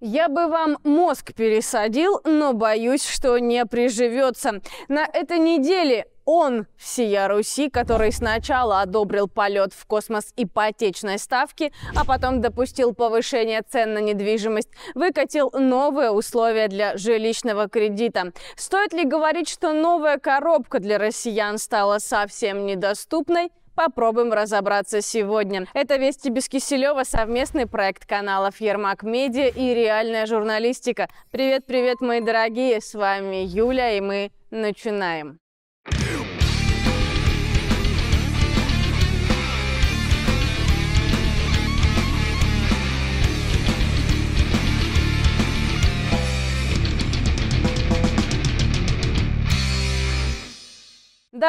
Я бы вам мозг пересадил, но боюсь, что не приживется. На этой неделе он всея Руси, который сначала одобрил полет в космос ипотечной ставки, а потом допустил повышение цен на недвижимость, выкатил новые условия для жилищного кредита. Стоит ли говорить, что новая коробка для россиян стала совсем недоступной? попробуем разобраться сегодня. Это «Вести без Киселева» — совместный проект каналов Ермак Медиа и «Реальная журналистика». Привет-привет, мои дорогие, с вами Юля, и мы начинаем.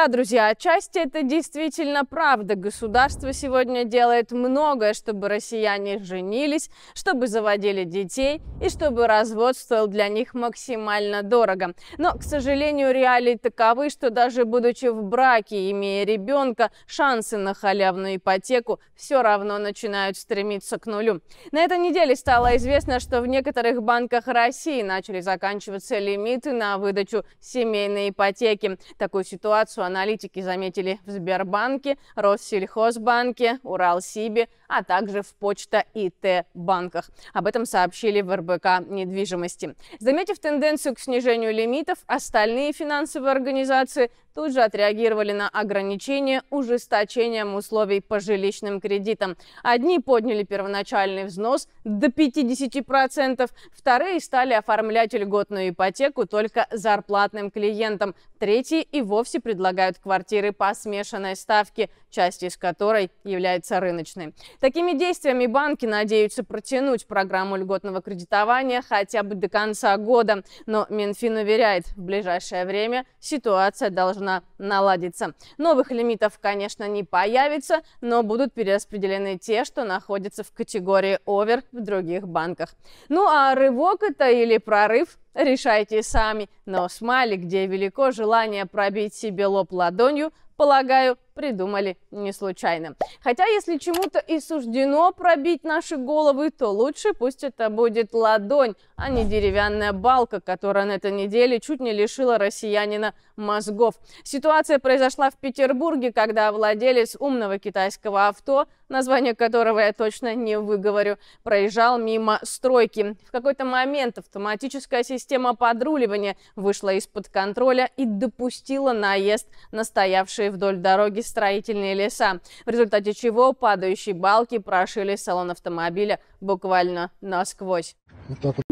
Да, друзья, отчасти это действительно правда. Государство сегодня делает многое, чтобы россияне женились, чтобы заводили детей и чтобы развод стоил для них максимально дорого. Но, к сожалению, реалии таковы, что даже будучи в браке, имея ребенка, шансы на халявную ипотеку все равно начинают стремиться к нулю. На этой неделе стало известно, что в некоторых банках России начали заканчиваться лимиты на выдачу семейной ипотеки. Такую ситуацию аналитики заметили в Сбербанке, Россельхозбанке, Уралсибе, а также в Почта и Т-банках. Об этом сообщили в РБК недвижимости. Заметив тенденцию к снижению лимитов, остальные финансовые организации тут же отреагировали на ограничение ужесточением условий по жилищным кредитам. Одни подняли первоначальный взнос до 50%, вторые стали оформлять льготную ипотеку только зарплатным клиентам, третьи и вовсе предлагают квартиры по смешанной ставке, часть из которой является рыночной. Такими действиями банки надеются протянуть программу льготного кредитования хотя бы до конца года, но Минфин уверяет, в ближайшее время ситуация должна должна наладиться. Новых лимитов, конечно, не появится, но будут перераспределены те, что находятся в категории овер в других банках. Ну а рывок это или прорыв решайте сами, но смайлик, где велико желание пробить себе лоб ладонью, полагаю, придумали не случайно. Хотя, если чему-то и суждено пробить наши головы, то лучше пусть это будет ладонь, а не деревянная балка, которая на этой неделе чуть не лишила россиянина мозгов. Ситуация произошла в Петербурге, когда владелец умного китайского авто название которого я точно не выговорю, проезжал мимо стройки. В какой-то момент автоматическая система подруливания вышла из-под контроля и допустила наезд на стоявшие вдоль дороги строительные леса, в результате чего падающие балки прошили салон автомобиля буквально насквозь. Вот так вот,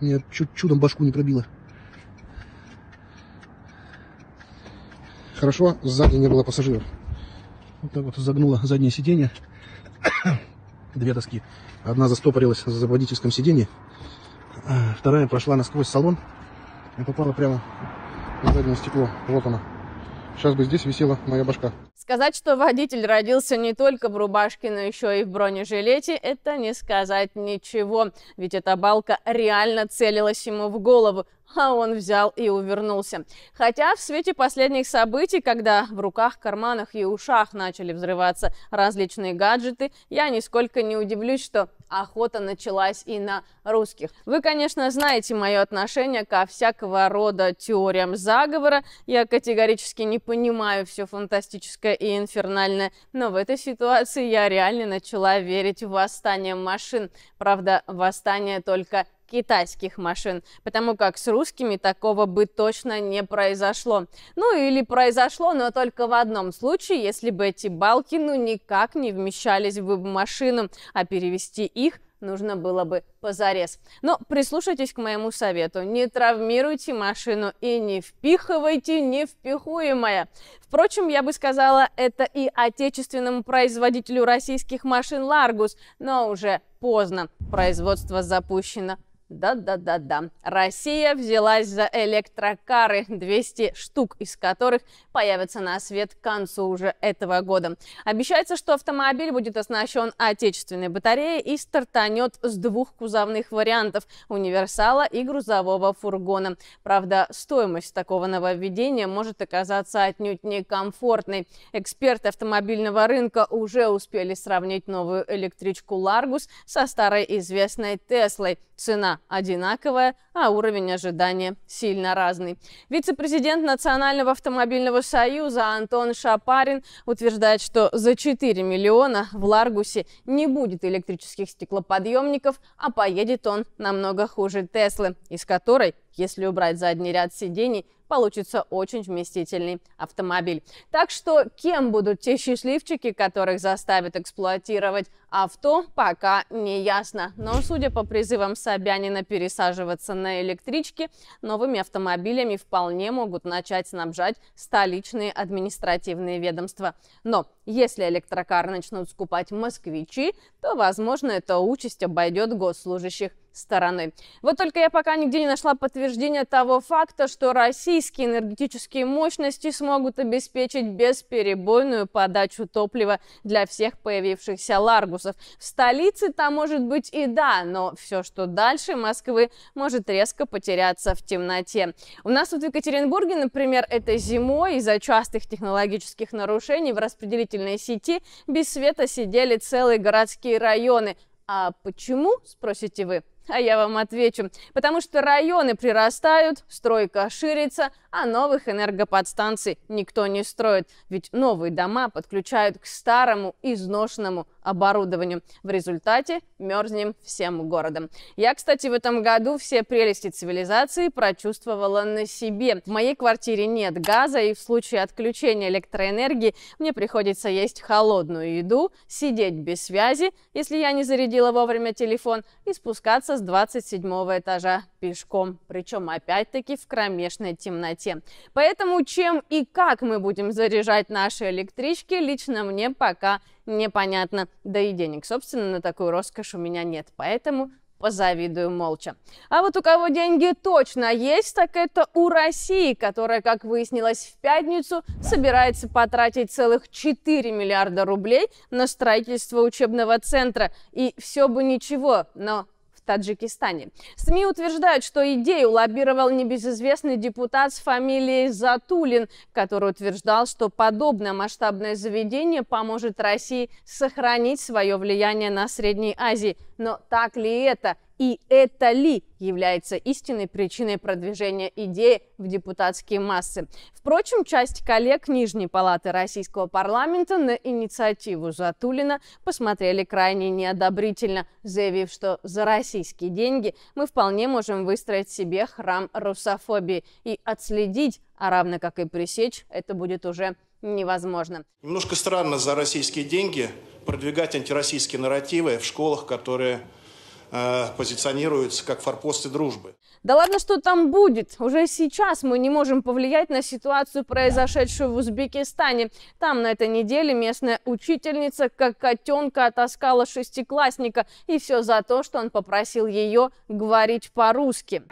мне чуд чудом башку не пробило. Хорошо, сзади не было пассажиров. Вот так вот загнуло заднее сиденье. Две доски. Одна застопорилась за водительском сиденье, а, вторая прошла насквозь салон и попала прямо в заднее стекло. Вот она. Сейчас бы здесь висела моя башка. Сказать, что водитель родился не только в рубашке, но еще и в бронежилете, это не сказать ничего. Ведь эта балка реально целилась ему в голову а он взял и увернулся. Хотя в свете последних событий, когда в руках, карманах и ушах начали взрываться различные гаджеты, я нисколько не удивлюсь, что охота началась и на русских. Вы, конечно, знаете мое отношение ко всякого рода теориям заговора. Я категорически не понимаю все фантастическое и инфернальное, но в этой ситуации я реально начала верить в восстание машин. Правда, восстание только китайских машин, потому как с русскими такого бы точно не произошло. Ну или произошло, но только в одном случае, если бы эти балки ну никак не вмещались бы в машину, а перевести их нужно было бы позарез. Но прислушайтесь к моему совету. Не травмируйте машину и не впихивайте невпихуемое. Впрочем, я бы сказала это и отечественному производителю российских машин Largus, но уже поздно. Производство запущено. Да-да-да-да. Россия взялась за электрокары, 200 штук из которых появятся на свет к концу уже этого года. Обещается, что автомобиль будет оснащен отечественной батареей и стартанет с двух кузовных вариантов – универсала и грузового фургона. Правда, стоимость такого нововведения может оказаться отнюдь некомфортной. Эксперты автомобильного рынка уже успели сравнить новую электричку «Ларгус» со старой известной «Теслой» цена одинаковая, а уровень ожидания сильно разный. Вице-президент Национального автомобильного союза Антон Шапарин утверждает, что за 4 миллиона в Ларгусе не будет электрических стеклоподъемников, а поедет он намного хуже Теслы, из которой, если убрать задний ряд сидений, получится очень вместительный автомобиль. Так что кем будут те счастливчики, которых заставят эксплуатировать авто, пока не ясно. Но судя по призывам Собянина пересаживаться на электрички, новыми автомобилями вполне могут начать снабжать столичные административные ведомства. Но если электрокар начнут скупать москвичи, то, возможно, эта участь обойдет госслужащих стороны. Вот только я пока нигде не нашла подтверждения того факта, что российские энергетические мощности смогут обеспечить бесперебойную подачу топлива для всех появившихся ларгусов. В столице там может быть и да, но все, что дальше Москвы, может резко потеряться в темноте. У нас тут в Екатеринбурге, например, этой зимой из-за частых технологических нарушений в распределительной сети без света сидели целые городские районы. А почему, спросите вы? А я вам отвечу, потому что районы прирастают, стройка ширится, а новых энергоподстанций никто не строит, ведь новые дома подключают к старому изношенному оборудованию. В результате мерзнем всем городом. Я, кстати, в этом году все прелести цивилизации прочувствовала на себе. В моей квартире нет газа, и в случае отключения электроэнергии мне приходится есть холодную еду, сидеть без связи, если я не зарядила вовремя телефон, и спускаться с 27 этажа пешком, причем опять-таки в кромешной темноте. Поэтому чем и как мы будем заряжать наши электрички, лично мне пока непонятно. Да и денег, собственно, на такую роскошь у меня нет, поэтому позавидую молча. А вот у кого деньги точно есть, так это у России, которая, как выяснилось в пятницу, собирается потратить целых 4 миллиарда рублей на строительство учебного центра. И все бы ничего, но Таджикистане. СМИ утверждают, что идею лоббировал небезызвестный депутат с фамилией Затулин, который утверждал, что подобное масштабное заведение поможет России сохранить свое влияние на Средней Азии. Но так ли это? и это ли является истинной причиной продвижения идеи в депутатские массы. Впрочем, часть коллег Нижней палаты российского парламента на инициативу Затулина посмотрели крайне неодобрительно, заявив, что за российские деньги мы вполне можем выстроить себе храм русофобии и отследить, а равно как и пресечь, это будет уже невозможно. Немножко странно за российские деньги продвигать антироссийские нарративы в школах, которые Э, позиционируются как форпосты дружбы. Да ладно, что там будет? Уже сейчас мы не можем повлиять на ситуацию, произошедшую в Узбекистане. Там на этой неделе местная учительница как котенка отаскала шестиклассника. И все за то, что он попросил ее говорить по-русски.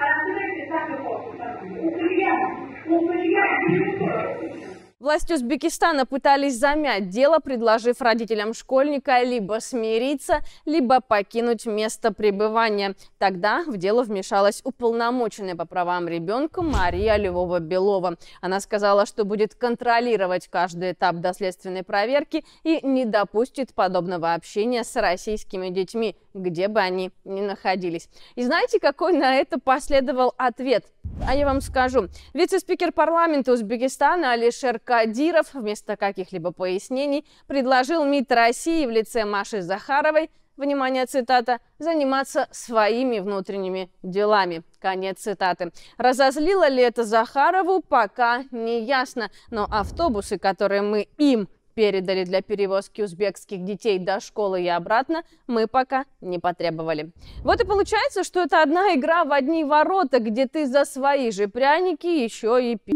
Власти Узбекистана пытались замять дело, предложив родителям школьника либо смириться, либо покинуть место пребывания. Тогда в дело вмешалась уполномоченная по правам ребенка Мария Львова-Белова. Она сказала, что будет контролировать каждый этап доследственной проверки и не допустит подобного общения с российскими детьми, где бы они ни находились. И знаете, какой на это последовал ответ? А я вам скажу. Вице-спикер парламента Узбекистана Алишер Кадиров вместо каких-либо пояснений предложил МИД России в лице Маши Захаровой, внимание, цитата, заниматься своими внутренними делами. Конец цитаты. Разозлило ли это Захарову, пока не ясно, но автобусы, которые мы им передали для перевозки узбекских детей до школы и обратно, мы пока не потребовали. Вот и получается, что это одна игра в одни ворота, где ты за свои же пряники еще и пи***.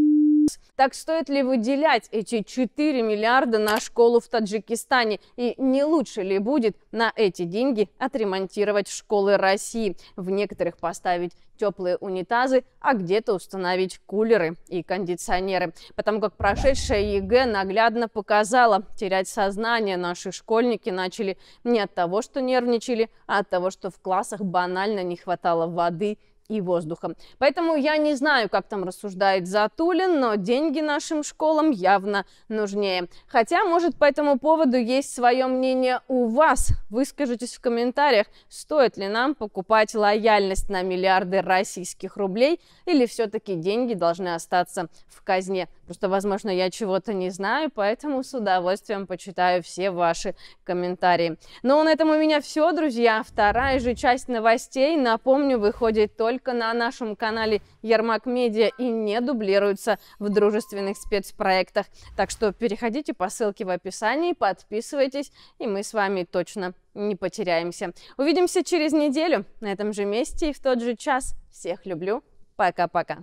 Так стоит ли выделять эти 4 миллиарда на школу в Таджикистане? И не лучше ли будет на эти деньги отремонтировать школы России? В некоторых поставить теплые унитазы, а где-то установить кулеры и кондиционеры. Потому как прошедшая ЕГЭ наглядно показала, терять сознание наши школьники начали не от того, что нервничали, а от того, что в классах банально не хватало воды, и воздухом. Поэтому я не знаю, как там рассуждает Затулин, но деньги нашим школам явно нужнее. Хотя, может, по этому поводу есть свое мнение у вас. Выскажитесь в комментариях, стоит ли нам покупать лояльность на миллиарды российских рублей, или все-таки деньги должны остаться в казне. Просто, возможно, я чего-то не знаю, поэтому с удовольствием почитаю все ваши комментарии. Ну, а на этом у меня все, друзья. Вторая же часть новостей, напомню, выходит только только на нашем канале Ярмак Медиа и не дублируются в дружественных спецпроектах. Так что переходите по ссылке в описании, подписывайтесь, и мы с вами точно не потеряемся. Увидимся через неделю на этом же месте и в тот же час. Всех люблю. Пока-пока.